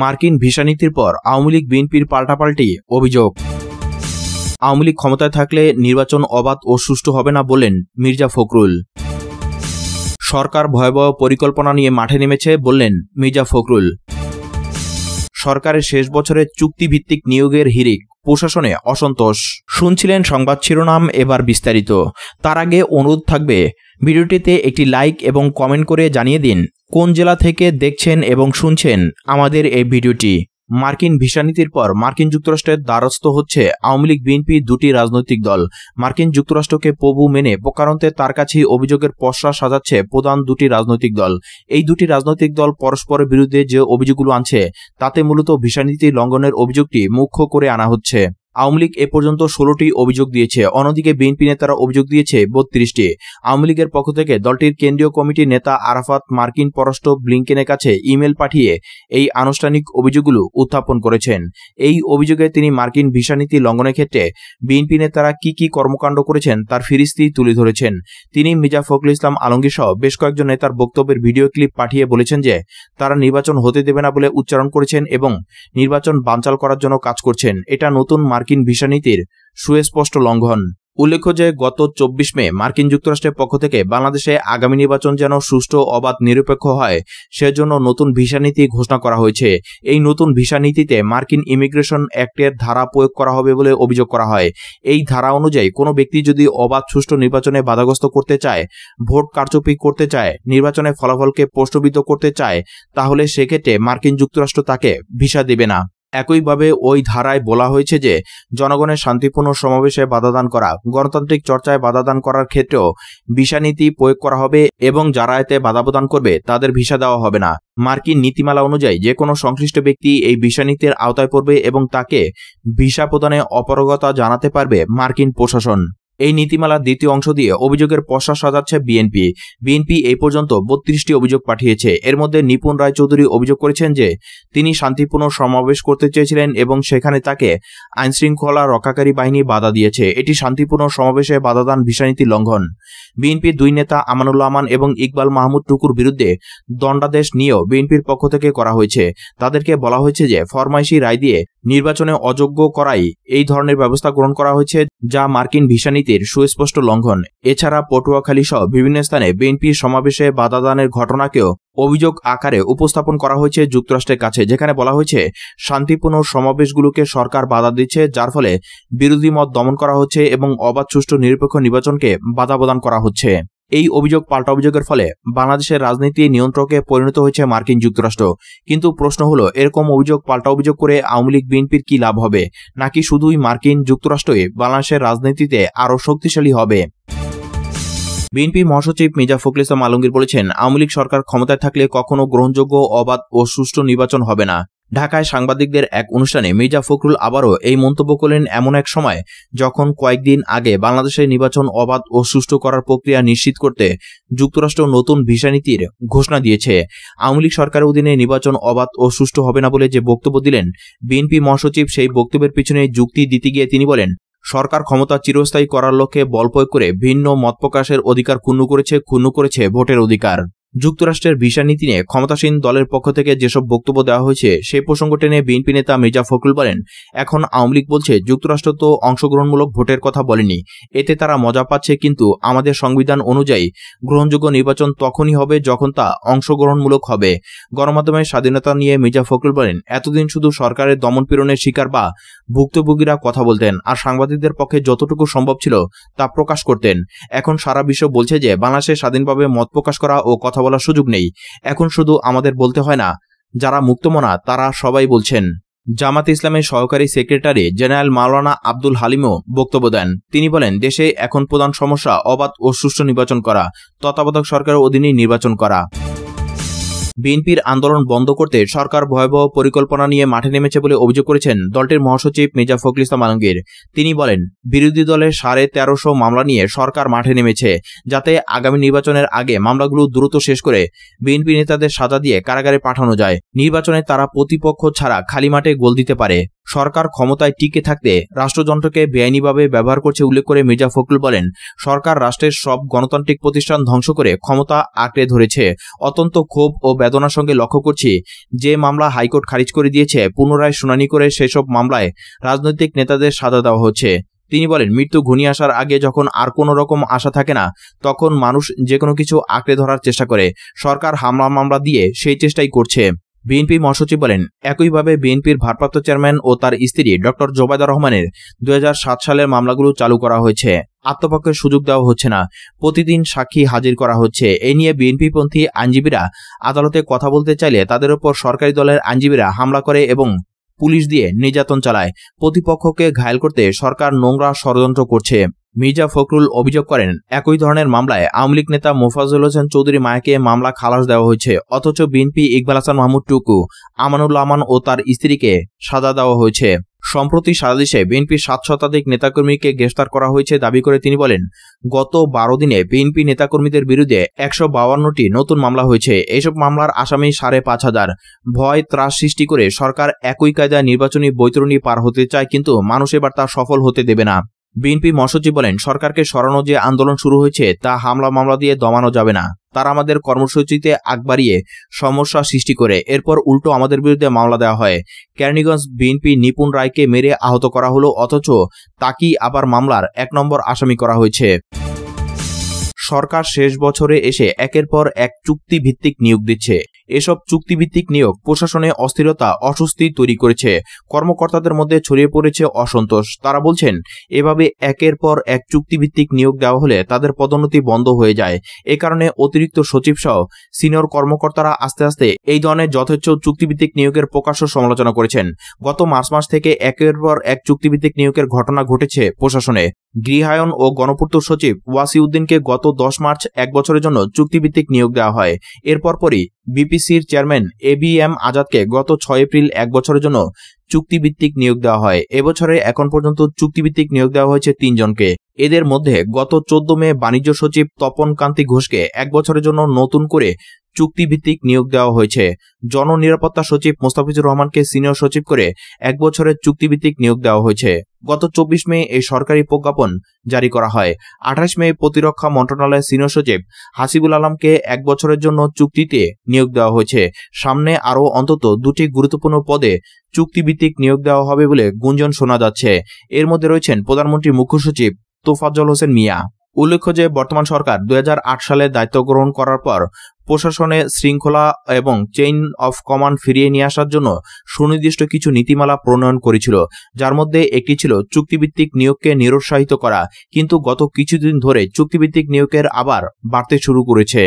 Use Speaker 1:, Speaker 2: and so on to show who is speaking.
Speaker 1: মার্কিন ভিসা নীতির পর আওয়ামী লীগ বিএনপির পাল্টাপাল্টি অভিযোগ আওয়ামী লীগ ক্ষমতায় থাকলে নির্বাচন অবাধ ও সুষ্ঠু হবে না বলেন মির্জা ফখরুল সরকার ভয়াবহ পরিকল্পনা নিয়ে মাঠে নেমেছে বললেন মির্জা ফখরুল সরকারের শেষ বছরের চুক্তিভিত্তিক নিয়োগের হিরিক প্রশাসনে অসন্তোষ শুনছিলেন সংবাদ শিরোনাম এবার বিস্তারিত তার আগে অনুরোধ থাকবে ভিডিওটিতে একটি লাইক এবং কমেন্ট করে জানিয়ে দিন কোন জেলা থেকে দেখছেন এবং শুনছেন আমাদের এই ভিডিওটি মার্কিন ভিসা নীতির পর মার্কিন যুক্তরাষ্ট্রের দ্বারস্থ হচ্ছে আওয়ামী লীগ বিএনপি দুটি রাজনৈতিক দল মার্কিন যুক্তরাষ্ট্রকে প্রভু মেনে প্রকারান্তে তার কাছেই অভিযোগের পশরা সাজাচ্ছে প্রধান দুটি রাজনৈতিক দল এই দুটি রাজনৈতিক দল পরস্পরের বিরুদ্ধে যে অভিযোগগুলো আনছে তাতে মূলত ভিসা নীতি লঙ্ঘনের অভিযোগটি মুখ্য করে আনা হচ্ছে আওয়ামী লীগ এ পর্যন্ত ষোলোটি অভিযোগ দিয়েছে অন্যদিকে বিএনপি নেতারা অভিযোগ দিয়েছে বত্রিশটি আওয়ামী লীগের পক্ষ থেকে দলটির কেন্দ্রীয় কমিটির নেতা আরাফাত মার্কিন পররাষ্ট্র ব্লিংকেনের কাছে ইমেল পাঠিয়ে এই আনুষ্ঠানিক অভিযোগগুলো উত্থাপন করেছেন এই অভিযোগে তিনি মার্কিন ভিসা নীতি লঙ্ঘনের ক্ষেত্রে বিএনপি নেতারা কি কি কর্মকাণ্ড করেছেন তার ফিরিস্তি তুলে ধরেছেন তিনি মির্জা ফখরুল ইসলাম আলমগীর সহ বেশ কয়েকজন নেতার বক্তব্যের ভিডিও ক্লিপ পাঠিয়ে বলেছেন যে তারা নির্বাচন হতে দেবে না বলে উচ্চারণ করেছেন এবং নির্বাচন বানচাল করার জন্য কাজ করছেন এটা নতুন মার্কিন মার্কিন ভিসা নীতির সুস্পষ্ট লঙ্ঘন উল্লেখ্য যে গত চব্বিশ মে মার্কিন যুক্তরাষ্ট্রের পক্ষ থেকে বাংলাদেশে আগামী নির্বাচন যেন সুষ্ঠু অবাধ নিরপেক্ষ হয় সেজন্য নতুন ভিসা নীতি ঘোষণা করা হয়েছে এই নতুন ভিসা নীতিতে মার্কিন ইমিগ্রেশন অ্যাক্টের ধারা প্রয়োগ করা হবে বলে অভিযোগ করা হয় এই ধারা অনুযায়ী কোনো ব্যক্তি যদি অবাধ সুষ্ঠু নির্বাচনে বাধাগ্রস্ত করতে চায় ভোট কারচুপি করতে চায় নির্বাচনে ফলাফলকে প্রশ্নবিদ্ধ করতে চায় তাহলে সেক্ষেত্রে মার্কিন যুক্তরাষ্ট্র তাকে ভিসা দেবে না একইভাবে ওই ধারায় বলা হয়েছে যে জনগণের শান্তিপূর্ণ সমাবেশে বাধাদান করা গণতান্ত্রিক চর্চায় বাধাদান করার ক্ষেত্রেও ভিসা নীতি প্রয়োগ করা হবে এবং যারা এতে বাধা প্রদান করবে তাদের ভিসা দেওয়া হবে না মার্কিন নীতিমালা অনুযায়ী যে কোনো সংশ্লিষ্ট ব্যক্তি এই ভিসা নীতির আওতায় পড়বে এবং তাকে ভিসা প্রদানে অপারগতা জানাতে পারবে মার্কিন প্রশাসন এই নীতিমালার দ্বিতীয় অংশ দিয়ে অভিযোগের পশা সাজাচ্ছে বিএনপি বিএনপি এই পর্যন্ত বত্রিশটি অভিযোগ পাঠিয়েছে এর মধ্যে নিপুণ রায়চৌধুরী অভিযোগ করেছেন যে তিনি শান্তিপূর্ণ সমাবেশ করতে চেয়েছিলেন এবং সেখানে তাকে আইনশৃঙ্খলা রক্ষাকারী বাহিনী বাধা দিয়েছে এটি শান্তিপূর্ণ সমাবেশে বাধাদান ভিসানীতি লঙ্ঘন বিএনপির দুই নেতা আমানুল্লাহ আমান এবং ইকবাল মাহমুদ টুকুর বিরুদ্ধে দণ্ডাদেশ নিয়েও বিএনপির পক্ষ থেকে করা হয়েছে তাদেরকে বলা হয়েছে যে ফরমাইশি রায় দিয়ে নির্বাচনে অযোগ্য করাই এই ধরনের ব্যবস্থা গ্রহণ করা হয়েছে যা মার্কিন ভিসানীতি নীতির সুস্পষ্ট লঙ্ঘন এছাড়া পটুয়াখালী সহ বিভিন্ন স্থানে বিএনপির সমাবেশে বাধাদানের ঘটনাকেও অভিযোগ আকারে উপস্থাপন করা হয়েছে যুক্তরাষ্ট্রের কাছে যেখানে বলা হয়েছে শান্তিপূর্ণ সমাবেশগুলোকে সরকার বাধা দিচ্ছে যার ফলে বিরোধী মত দমন করা হচ্ছে এবং অবাধ সুষ্ঠু নিরপেক্ষ নির্বাচনকে বাধা প্রদান করা হচ্ছে এই অভিযোগ পাল্টা অভিযোগের ফলে বাংলাদেশের রাজনীতি নিয়ন্ত্রকে পরিণত হয়েছে মার্কিন যুক্তরাষ্ট্র কিন্তু প্রশ্ন হলো এরকম অভিযোগ পাল্টা অভিযোগ করে আওয়ামী লীগ বিএনপির কি লাভ হবে নাকি শুধুই মার্কিন যুক্তরাষ্ট্রই বাংলাদেশের রাজনীতিতে আরও শক্তিশালী হবে বিএনপি মহাসচিব মির্জা ফখরুল ইসলাম আলমগীর বলেছেন আওয়ামী লীগ সরকার ক্ষমতায় থাকলে কখনো গ্রহণযোগ্য অবাধ ও সুষ্ঠু নির্বাচন হবে না ঢাকায় সাংবাদিকদের এক অনুষ্ঠানে মির্জা ফখরুল আবারও এই মন্তব্য করলেন এমন এক সময় যখন কয়েকদিন আগে বাংলাদেশের নির্বাচন অবাধ ও সুষ্ঠু করার প্রক্রিয়া নিশ্চিত করতে যুক্তরাষ্ট্র নতুন ভিসা নীতির ঘোষণা দিয়েছে আওয়ামী লীগ সরকারের অধীনে নির্বাচন অবাধ ও সুষ্ঠু হবে না বলে যে বক্তব্য দিলেন বিএনপি মহাসচিব সেই বক্তব্যের পিছনে যুক্তি দিতে গিয়ে তিনি বলেন সরকার ক্ষমতা চিরস্থায়ী করার লক্ষ্যে বল প্রয়োগ করে ভিন্ন মত প্রকাশের অধিকার ক্ষুণ্ণ করেছে ক্ষুণ্ণ করেছে ভোটের অধিকার যুক্তরাষ্ট্রের ভিসা নীতি নিয়ে ক্ষমতাসীন দলের পক্ষ থেকে যেসব বক্তব্য দেওয়া হয়েছে সেই প্রসঙ্গ টেনে বিএনপি নেতা মির্জা ফখরুল বলেন এখন আওয়ামী লীগ বলছে যুক্তরাষ্ট্র তো অংশগ্রহণমূলক ভোটের কথা বলেনি এতে তারা মজা পাচ্ছে কিন্তু আমাদের সংবিধান অনুযায়ী গ্রহণযোগ্য নির্বাচন তখনই হবে যখন তা অংশগ্রহণমূলক হবে গণমাধ্যমের স্বাধীনতা নিয়ে মির্জা ফখরুল বলেন এতদিন শুধু সরকারের দমনপীড়নের শিকার বা ভুক্তভোগীরা কথা বলতেন আর সাংবাদিকদের পক্ষে যতটুকু সম্ভব ছিল তা প্রকাশ করতেন এখন সারা বিশ্ব বলছে যে বাংলাদেশে স্বাধীনভাবে মত প্রকাশ করা ও কথা বলার সুযোগ নেই এখন শুধু আমাদের বলতে হয় না যারা মুক্তমনা তারা সবাই বলছেন জামাত ইসলামের সহকারী সেক্রেটারি জেনারেল মাওলানা আব্দুল হালিমও বক্তব্য দেন তিনি বলেন দেশে এখন প্রধান সমস্যা অবাধ ও সুষ্ঠু নির্বাচন করা তত্ত্বাবধায়ক সরকারের অধীনেই নির্বাচন করা বিএনপির আন্দোলন বন্ধ করতে সরকার ভয়াবহ পরিকল্পনা নিয়ে মাঠে নেমেছে বলে অভিযোগ করেছেন দলটির মহাসচিব মির্জা ফখরুল ইসলাম আলমগীর তিনি বলেন বিরোধী দলের সাড়ে তেরোশো মামলা নিয়ে সরকার মাঠে নেমেছে যাতে আগামী নির্বাচনের আগে মামলাগুলো দ্রুত শেষ করে বিএনপি নেতাদের সাজা দিয়ে কারাগারে পাঠানো যায় নির্বাচনে তারা প্রতিপক্ষ ছাড়া খালি মাঠে গোল দিতে পারে সরকার ক্ষমতায় টিকে থাকতে রাষ্ট্রযন্ত্রকে বেআইনিভাবে ব্যবহার করছে উল্লেখ করে মির্জা ফখরুল বলেন সরকার রাষ্ট্রের সব গণতান্ত্রিক প্রতিষ্ঠান ধ্বংস করে ক্ষমতা আঁকড়ে ধরেছে অত্যন্ত ক্ষোভ ও বেদনার সঙ্গে লক্ষ্য করছি যে মামলা হাইকোর্ট খারিজ করে দিয়েছে পুনরায় শুনানি করে সেসব মামলায় রাজনৈতিক নেতাদের সাজা দেওয়া হচ্ছে তিনি বলেন মৃত্যু ঘনিয়ে আসার আগে যখন আর কোনো রকম আশা থাকে না তখন মানুষ যে কোনো কিছু আঁকড়ে ধরার চেষ্টা করে সরকার হামলা মামলা দিয়ে সেই চেষ্টাই করছে বিএনপি মহাসচিব বলেন একইভাবে বিএনপির ভারপ্রাপ্ত চেয়ারম্যান ও তার স্ত্রী ডক্টর জোবায়দা রহমানের দু সালের মামলাগুলো চালু করা হয়েছে আত্মপক্ষের সুযোগ দেওয়া হচ্ছে না প্রতিদিন সাক্ষী হাজির করা হচ্ছে এ নিয়ে বিএনপিপন্থী আইনজীবীরা আদালতে কথা বলতে চাইলে তাদের ওপর সরকারি দলের আইনজীবীরা হামলা করে এবং পুলিশ দিয়ে নির্যাতন চালায় প্রতিপক্ষকে ঘায়ল করতে সরকার নোংরা ষড়যন্ত্র করছে মির্জা ফখরুল অভিযোগ করেন একই ধরনের মামলায় আওয়ামী লীগ নেতা মোফাজুল হোসেন চৌধুরী মায়াকে মামলা খালাস দেওয়া হয়েছে অথচ বিএনপি ইকবাল হাসান মাহমুদ টুকু আমানুল আমান ও তার স্ত্রীকে সাজা দেওয়া হয়েছে সম্প্রতি সারা দেশে বিএনপির সাত শতাধিক নেতাকর্মীকে গ্রেফতার করা হয়েছে দাবি করে তিনি বলেন গত বারো দিনে বিএনপি নেতাকর্মীদের বিরুদ্ধে একশো বাউান্নটি নতুন মামলা হয়েছে এসব মামলার আসামি সাড়ে পাঁচ হাজার ভয় ত্রাস সৃষ্টি করে সরকার একই কায়দায় নির্বাচনী বৈতরণী পার হতে চায় কিন্তু মানুষ এবার তা সফল হতে দেবে না বিএনপি মহাসচিব বলেন সরকারকে সরানো যে আন্দোলন শুরু হয়েছে তা হামলা মামলা দিয়ে দমানো যাবে না তারা আমাদের কর্মসূচিতে আগ বাড়িয়ে সমস্যা সৃষ্টি করে এরপর উল্টো আমাদের বিরুদ্ধে মামলা দেওয়া হয় কেরানীগঞ্জ বিএনপি নিপুন রায়কে মেরে আহত করা হলো অথচ তাকেই আবার মামলার এক নম্বর আসামি করা হয়েছে সরকার শেষ বছরে এসে একের পর এক চুক্তি ভিত্তিক নিয়োগ দিচ্ছে এসব চুক্তিভিত্তিক নিয়োগ প্রশাসনে অস্থিরতা অস্বস্তি তৈরি করেছে কর্মকর্তাদের মধ্যে ছড়িয়ে পড়েছে অসন্তোষ তারা বলছেন এভাবে একের পর এক চুক্তিভিত্তিক নিয়োগ দেওয়া হলে তাদের পদোন্নতি বন্ধ হয়ে যায় এ কারণে অতিরিক্ত সচিব সহ সিনিয়র কর্মকর্তারা আস্তে আস্তে এই ধরনের যথেচ্ছ চুক্তিভিত্তিক নিয়োগের প্রকাশ্য সমালোচনা করেছেন গত মার্চ মাস থেকে একের পর এক চুক্তিভিত্তিক নিয়োগের ঘটনা ঘটেছে প্রশাসনে গৃহায়ন ও গণপূর্ত সচিব ওয়াসিউদ্দিনকে গত দশ মার্চ এক বছরের জন্য চুক্তিভিত্তিক নিয়োগ দেওয়া হয় এরপর পরই বিপিসির চেয়ারম্যান এ বি এম আজাদকে গত ছয় এপ্রিল এক বছরের জন্য চুক্তিভিত্তিক নিয়োগ দেওয়া হয় এবছরে এখন পর্যন্ত চুক্তিভিত্তিক নিয়োগ দেওয়া হয়েছে তিনজনকে এদের মধ্যে গত চোদ্দ মে বাণিজ্য সচিব তপন কান্তি ঘোষকে এক বছরের জন্য নতুন করে চুক্তিভিত্তিক নিয়োগ দেওয়া হয়েছে জননিরাপত্তা সচিব মোস্তাফিজুর রহমানকে সিনিয়র সচিব করে এক বছরের চুক্তিভিত্তিক নিয়োগ দেওয়া হয়েছে গত চব্বিশ মে এই সরকারি প্রজ্ঞাপন জারি করা হয় আঠাশ মে প্রতিরক্ষা মন্ত্রণালয়ের সিনিয়র সচিব হাসিবুল আলমকে এক বছরের জন্য চুক্তিতে নিয়োগ দেওয়া হয়েছে সামনে আরও অন্তত দুটি গুরুত্বপূর্ণ পদে চুক্তিভিত্তিক নিয়োগ দেওয়া হবে বলে গুঞ্জন শোনা যাচ্ছে এর মধ্যে রয়েছেন প্রধানমন্ত্রী মুখ্য সচিব তোফাজ্জল হোসেন মিয়া উল্লেখ্য যে বর্তমান সরকার দু সালে দায়িত্ব গ্রহণ করার পর প্রশাসনে শৃঙ্খলা এবং চেইন অফ কমান্ড ফিরিয়ে নিয়ে আসার জন্য সুনির্দিষ্ট কিছু নীতিমালা প্রণয়ন করেছিল যার মধ্যে একটি ছিল চুক্তিভিত্তিক নিয়োগকে নিরুৎসাহিত করা কিন্তু গত কিছুদিন ধরে চুক্তিভিত্তিক নিয়োগের আবার বাড়তে শুরু করেছে